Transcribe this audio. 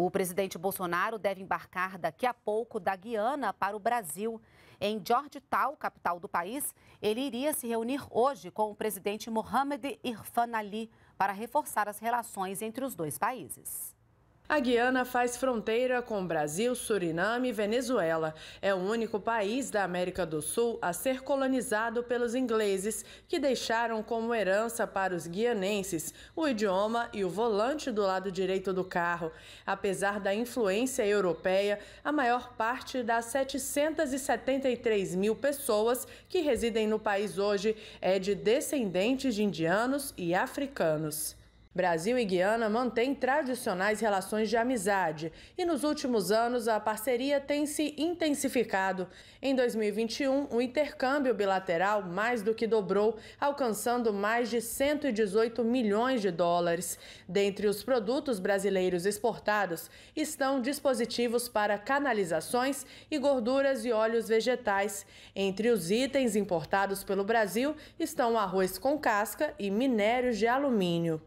O presidente Bolsonaro deve embarcar daqui a pouco da Guiana para o Brasil. Em Georgetown, capital do país, ele iria se reunir hoje com o presidente Mohamed Irfan Ali para reforçar as relações entre os dois países. A Guiana faz fronteira com Brasil, Suriname e Venezuela. É o único país da América do Sul a ser colonizado pelos ingleses, que deixaram como herança para os guianenses o idioma e o volante do lado direito do carro. Apesar da influência europeia, a maior parte das 773 mil pessoas que residem no país hoje é de descendentes de indianos e africanos. Brasil e Guiana mantêm tradicionais relações de amizade e nos últimos anos a parceria tem se intensificado. Em 2021, o intercâmbio bilateral mais do que dobrou, alcançando mais de 118 milhões de dólares. Dentre os produtos brasileiros exportados estão dispositivos para canalizações e gorduras e óleos vegetais. Entre os itens importados pelo Brasil estão arroz com casca e minérios de alumínio.